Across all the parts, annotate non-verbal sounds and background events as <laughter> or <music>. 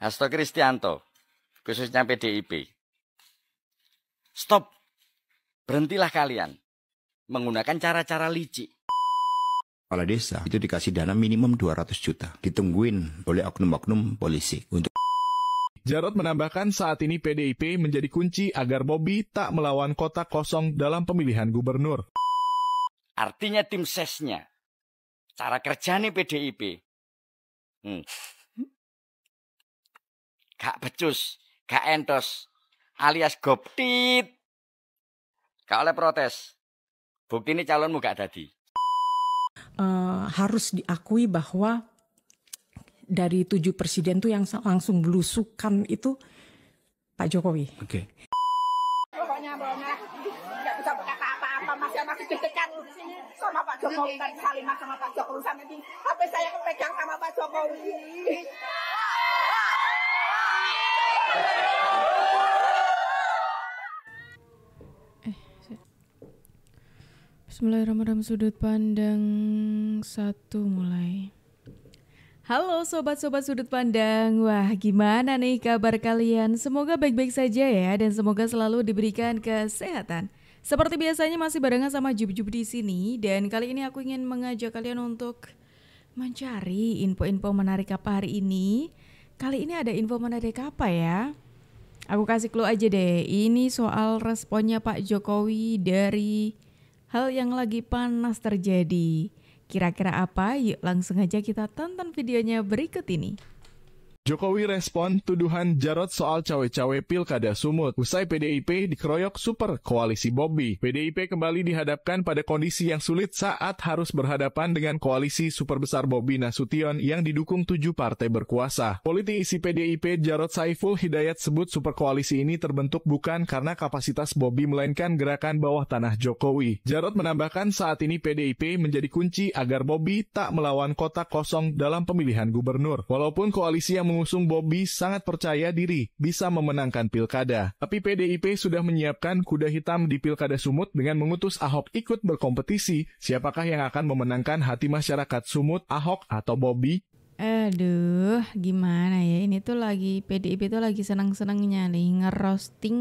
Hasto Kristianto, khususnya PDIP. Stop. Berhentilah kalian menggunakan cara-cara licik. Kepala desa itu dikasih dana minimum 200 juta. Ditungguin oleh oknum-oknum polisi untuk Jarot menambahkan saat ini PDIP menjadi kunci agar Bobi tak melawan kota kosong dalam pemilihan gubernur. Artinya tim sesnya, cara kerjanya PDIP. Hmm gak becus, gak entos, alias goptit. Gak oleh protes. Bukti ini calonmu gak tadi. Uh, eh, harus diakui bahwa dari tujuh presiden tuh yang langsung belusukan itu Pak Jokowi. Oke. Okay. Pokoknya, pokoknya nggak bisa berkata apa-apa masih masih deg sini sama Pak Jokowi dan salimah sama Pak Jokowi sampai HP saya kepegang sama Pak Jokowi. Bismillahirrahmanirrahim sudut pandang satu mulai. Halo sobat-sobat sudut pandang, wah gimana nih kabar kalian? Semoga baik-baik saja ya dan semoga selalu diberikan kesehatan. Seperti biasanya masih barengan sama Jub-Jub di sini dan kali ini aku ingin mengajak kalian untuk mencari info-info menarik apa hari ini. Kali ini ada info menarik apa ya? Aku kasih clue aja deh, ini soal responnya Pak Jokowi dari hal yang lagi panas terjadi. Kira-kira apa? Yuk langsung aja kita tonton videonya berikut ini. Jokowi respon tuduhan Jarot soal cawe-cawe pilkada Sumut. Usai PDIP dikeroyok super koalisi Bobby. PDIP kembali dihadapkan pada kondisi yang sulit saat harus berhadapan dengan koalisi super besar Bobby Nasution yang didukung tujuh partai berkuasa. Politisi PDIP Jarot Saiful Hidayat sebut super koalisi ini terbentuk bukan karena kapasitas Bobby melainkan gerakan bawah tanah Jokowi. Jarot menambahkan saat ini PDIP menjadi kunci agar Bobby tak melawan kota kosong dalam pemilihan gubernur. Walaupun koalisi yang pengusung Bobby sangat percaya diri bisa memenangkan pilkada. Tapi PDIP sudah menyiapkan kuda hitam di pilkada Sumut dengan mengutus Ahok ikut berkompetisi. Siapakah yang akan memenangkan hati masyarakat Sumut, Ahok atau Bobby? Aduh, gimana ya? Ini tuh lagi PDIP tuh lagi senang-senangnya nih ngerosting,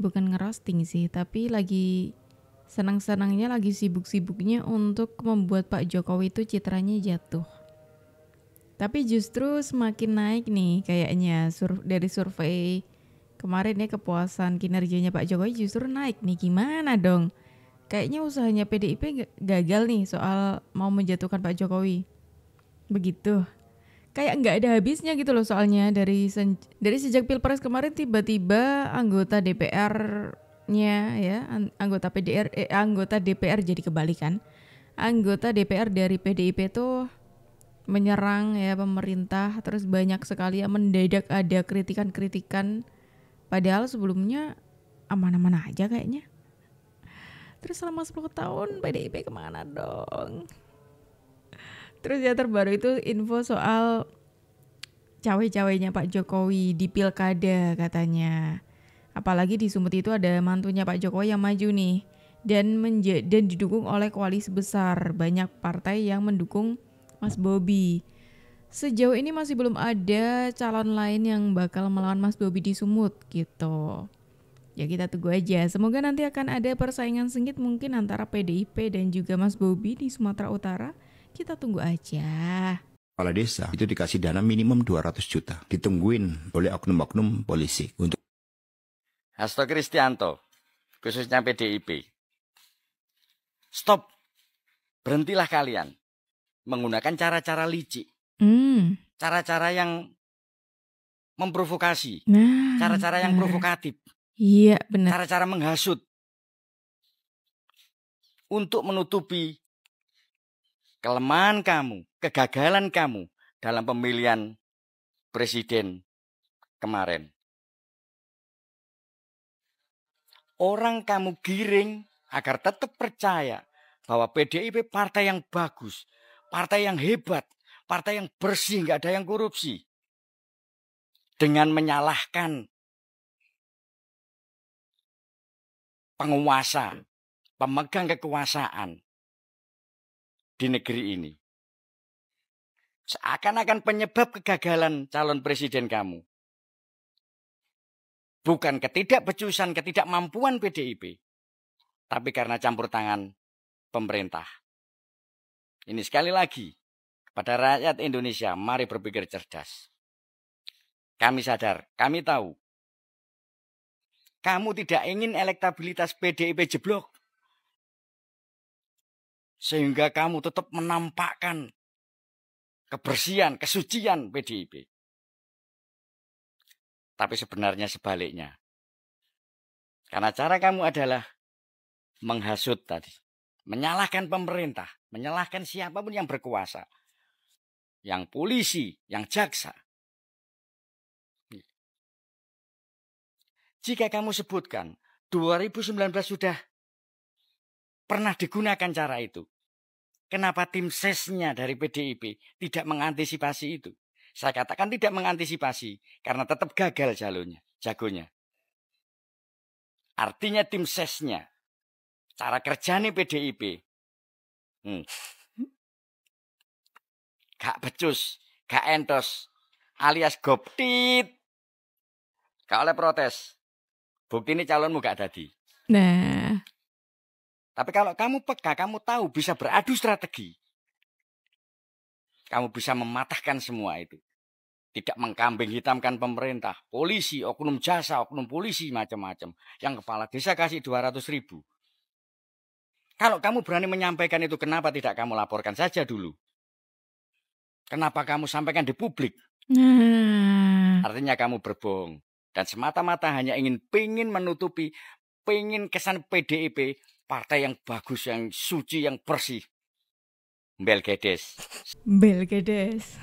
bukan ngerosting sih, tapi lagi senang-senangnya lagi sibuk-sibuknya untuk membuat Pak Jokowi itu citranya jatuh. Tapi justru semakin naik nih kayaknya sur dari survei kemarin ya kepuasan kinerjanya Pak Jokowi justru naik nih. Gimana dong? Kayaknya usahanya PDIP gagal nih soal mau menjatuhkan Pak Jokowi. Begitu. Kayak nggak ada habisnya gitu loh soalnya dari sen dari sejak Pilpres kemarin tiba-tiba anggota DPR-nya ya anggota PDR eh, anggota DPR jadi kebalikan. Anggota DPR dari PDIP tuh menyerang ya pemerintah terus banyak sekali ya mendadak ada kritikan-kritikan padahal sebelumnya aman-aman aja kayaknya terus selama 10 tahun PDIP kemana dong terus ya terbaru itu info soal cawe-cawenya Pak Jokowi di pilkada katanya apalagi di Sumut itu ada mantunya Pak Jokowi yang maju nih dan dan didukung oleh koalisi besar banyak partai yang mendukung Mas Bobby. Sejauh ini masih belum ada calon lain yang bakal melawan Mas Bobby di Sumut gitu. Ya kita tunggu aja. Semoga nanti akan ada persaingan sengit mungkin antara PDIP dan juga Mas Bobby di Sumatera Utara. Kita tunggu aja. Kepala desa itu dikasih dana minimum 200 juta. Ditungguin oleh oknum-oknum polisi untuk Hasto Kristianto, khususnya PDIP. Stop. Berhentilah kalian menggunakan cara-cara licik. cara hmm. Cara-cara yang memprovokasi. cara nah, cara-cara yang provokatif. Iya, benar. Cara-cara menghasut. Untuk menutupi kelemahan kamu, kegagalan kamu dalam pemilihan presiden kemarin. Orang kamu giring agar tetap percaya bahwa PDIP partai yang bagus, partai yang hebat, partai yang bersih, nggak ada yang korupsi. Dengan menyalahkan penguasa, pemegang kekuasaan di negeri ini. Seakan-akan penyebab kegagalan calon presiden kamu. Bukan ketidakbecusan, ketidakmampuan PDIP. Tapi karena campur tangan pemerintah. Ini sekali lagi, kepada rakyat Indonesia, mari berpikir cerdas. Kami sadar, kami tahu. Kamu tidak ingin elektabilitas PDIP jeblok. Sehingga kamu tetap menampakkan kebersihan, kesucian PDIP. Tapi sebenarnya sebaliknya. Karena cara kamu adalah menghasut tadi. Menyalahkan pemerintah menyalahkan siapapun yang berkuasa, yang polisi, yang jaksa. Jika kamu sebutkan 2019 sudah pernah digunakan cara itu, kenapa tim sesnya dari PDIP tidak mengantisipasi itu? Saya katakan tidak mengantisipasi karena tetap gagal jalurnya, jagonya. Artinya tim sesnya, cara kerjanya PDIP Hmm. Gak becus, gak entos, alias goptit. Gak oleh protes. Bukti ini calonmu gak ada di. Nah. Tapi kalau kamu peka, kamu tahu bisa beradu strategi. Kamu bisa mematahkan semua itu. Tidak mengkambing hitamkan pemerintah, polisi, oknum jasa, oknum polisi, macam-macam. Yang kepala desa kasih 200 ribu. Kalau kamu berani menyampaikan itu, kenapa tidak kamu laporkan saja dulu? Kenapa kamu sampaikan di publik? Hmm. Artinya kamu berbohong. Dan semata-mata hanya ingin pingin menutupi, pingin kesan PDIP, partai yang bagus, yang suci, yang bersih. Belgedes. Belgedes. <laughs>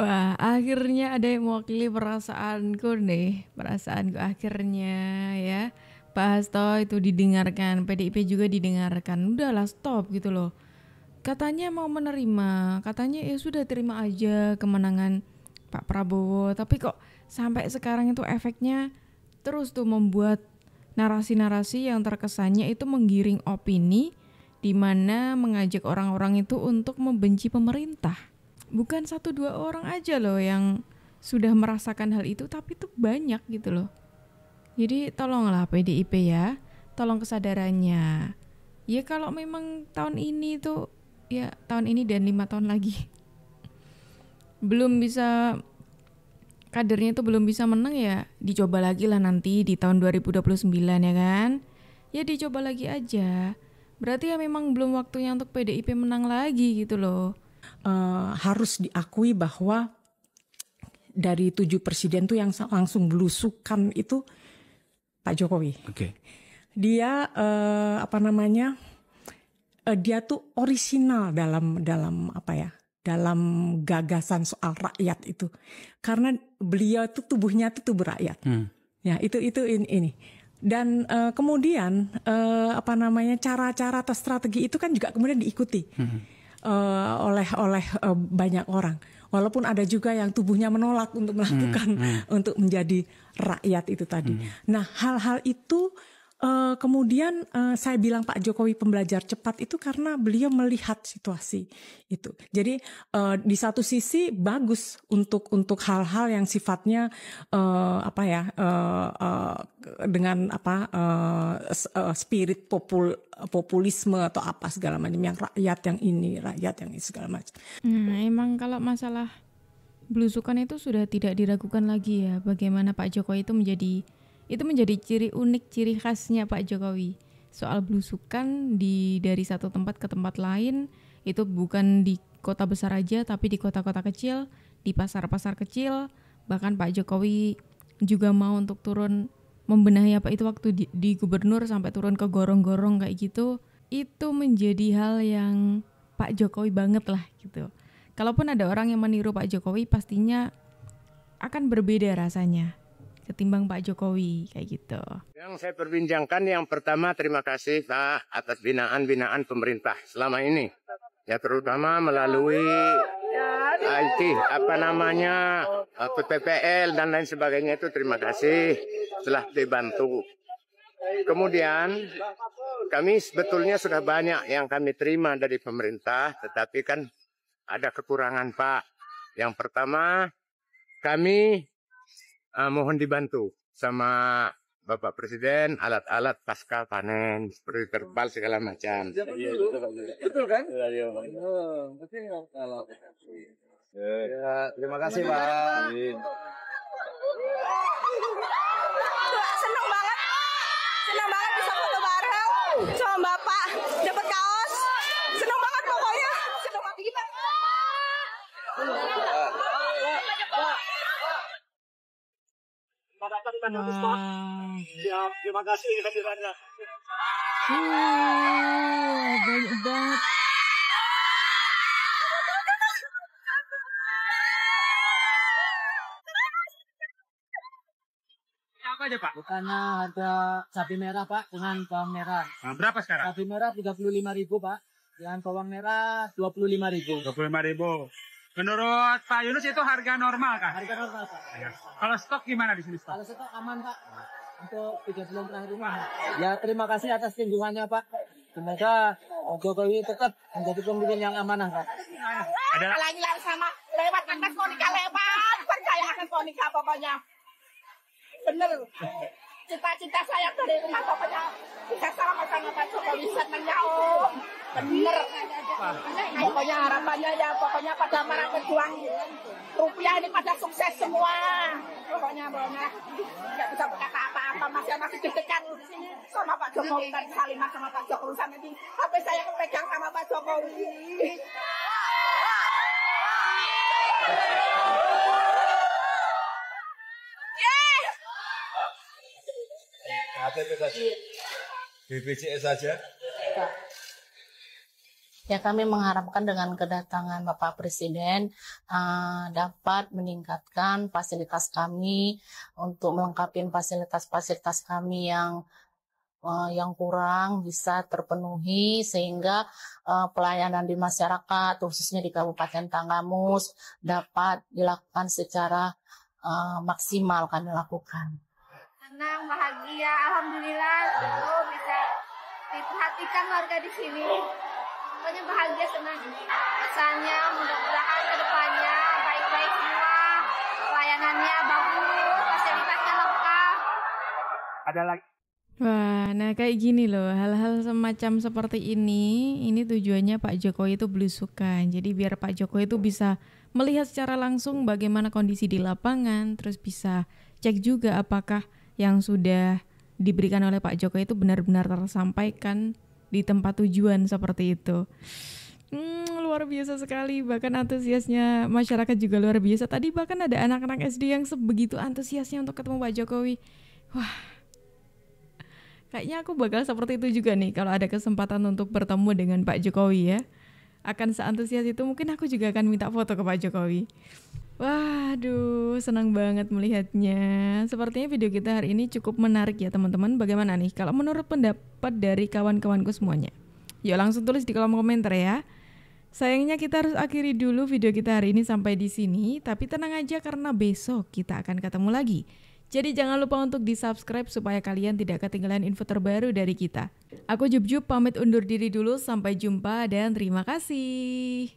Wah, akhirnya ada yang mewakili perasaanku nih, perasaanku akhirnya ya. Pak Hasto itu didengarkan, PDIP juga didengarkan. Udahlah stop gitu loh. Katanya mau menerima, katanya ya sudah terima aja kemenangan Pak Prabowo. Tapi kok sampai sekarang itu efeknya terus tuh membuat narasi-narasi yang terkesannya itu menggiring opini di mana mengajak orang-orang itu untuk membenci pemerintah. Bukan satu dua orang aja loh yang sudah merasakan hal itu, tapi itu banyak gitu loh jadi tolonglah PDIP ya, tolong kesadarannya. Ya kalau memang tahun ini tuh ya tahun ini dan lima tahun lagi <laughs> belum bisa kadernya itu belum bisa menang ya dicoba lagi lah nanti di tahun 2029 ya kan ya dicoba lagi aja berarti ya memang belum waktunya untuk PDIP menang lagi gitu loh uh, harus diakui bahwa dari tujuh presiden tuh yang langsung belusukan itu Pak Jokowi. Oke. Okay. Dia uh, apa namanya? Uh, dia tuh orisinal dalam dalam apa ya? dalam gagasan soal rakyat itu karena beliau tuh tubuhnya itu tubuh rakyat hmm. ya itu itu ini, ini. dan uh, kemudian uh, apa namanya cara-cara atau strategi itu kan juga kemudian diikuti hmm. uh, oleh oleh uh, banyak orang walaupun ada juga yang tubuhnya menolak untuk melakukan hmm, hmm. <laughs> untuk menjadi rakyat itu tadi. Hmm. Nah, hal-hal itu uh, kemudian uh, saya bilang Pak Jokowi pembelajar cepat itu karena beliau melihat situasi itu. Jadi uh, di satu sisi bagus untuk untuk hal-hal yang sifatnya uh, apa ya uh, uh, dengan apa uh, uh, spirit popul populisme atau apa segala macam yang rakyat yang ini rakyat yang ini segala macam. Nah, emang kalau masalah belusukan itu sudah tidak diragukan lagi ya bagaimana Pak Jokowi itu menjadi itu menjadi ciri unik ciri khasnya Pak Jokowi. Soal belusukan di dari satu tempat ke tempat lain itu bukan di kota besar aja tapi di kota-kota kecil, di pasar-pasar kecil, bahkan Pak Jokowi juga mau untuk turun membenahi apa itu waktu di, di gubernur sampai turun ke gorong-gorong kayak gitu itu menjadi hal yang Pak Jokowi banget lah gitu. Kalaupun ada orang yang meniru Pak Jokowi pastinya akan berbeda rasanya ketimbang Pak Jokowi kayak gitu. Yang saya perbincangkan yang pertama terima kasih Pak atas binaan-binaan pemerintah selama ini. Ya terutama melalui IT apa namanya eh, PPL dan lain sebagainya itu terima kasih telah dibantu. Kemudian kami sebetulnya sudah banyak yang kami terima dari pemerintah, tetapi kan ada kekurangan Pak. Yang pertama, kami uh, mohon dibantu sama Bapak Presiden alat-alat pasca panen seperti terpal segala macam. Iya, iya, iya. betul kan? Ya, terima kasih Pak. Anda ya, Puspa. Siap, terima kasih kehadirannya. Wah, banyak banget. Apa Pak? Bukannya ah, harga cabai merah Pak dengan bawang merah. Nah, berapa sekarang? Cabai merah 35.000 Pak. Dengan bawang merah 25.000. 25.000. Menurut Pak Yunus itu harga normal kan? Harga normal Pak. Ya. Kalau stok gimana di sini stok? Kalau stok aman Pak. Untuk tiga bulan terakhir rumah. Ya terima kasih atas kunjungannya Pak. Semoga Jokowi tetap menjadi pemimpin yang amanah Pak. Ada lagi lari sama lewat anak Monica lewat percaya akan Monica pokoknya. Bener. Cita-cita saya dari rumah pokoknya tidak sama sama Pak Jokowi senangnya Om bener pokoknya harapannya ya pokoknya pada para pejuang rupiah ini pada sukses semua pokoknya pokoknya nggak bisa berkata apa-apa masih masih deg sama Pak Jokowi dan Salimah sama Pak Jokowi sama ini Tapi saya kepegang sama Pak Jokowi Yes. Iya. BPJS saja. Iya. Ya kami mengharapkan dengan kedatangan Bapak Presiden uh, dapat meningkatkan fasilitas kami untuk melengkapi fasilitas-fasilitas kami yang uh, yang kurang bisa terpenuhi sehingga uh, pelayanan di masyarakat khususnya di Kabupaten Tanggamus dapat dilakukan secara uh, maksimal kami lakukan. Senang, bahagia, alhamdulillah bisa diperhatikan warga di sini senang pesannya mudah-mudahan kedepannya baik-baik semua layanannya bagus fasilitasnya lengkap ada lagi Wah, nah kayak gini loh, hal-hal semacam seperti ini, ini tujuannya Pak Jokowi itu belusukan. Jadi biar Pak Jokowi itu bisa melihat secara langsung bagaimana kondisi di lapangan, terus bisa cek juga apakah yang sudah diberikan oleh Pak Jokowi itu benar-benar tersampaikan di tempat tujuan seperti itu. Hmm, luar biasa sekali. Bahkan antusiasnya masyarakat juga luar biasa. Tadi bahkan ada anak-anak SD yang sebegitu antusiasnya untuk ketemu Pak Jokowi. Wah, kayaknya aku bakal seperti itu juga nih kalau ada kesempatan untuk bertemu dengan Pak Jokowi ya. Akan seantusias itu mungkin aku juga akan minta foto ke Pak Jokowi. Waduh, senang banget melihatnya. Sepertinya video kita hari ini cukup menarik ya teman-teman. Bagaimana nih kalau menurut pendapat dari kawan-kawanku semuanya? Yuk langsung tulis di kolom komentar ya. Sayangnya kita harus akhiri dulu video kita hari ini sampai di sini, tapi tenang aja karena besok kita akan ketemu lagi. Jadi jangan lupa untuk di-subscribe supaya kalian tidak ketinggalan info terbaru dari kita. Aku Jub Jub pamit undur diri dulu, sampai jumpa dan terima kasih.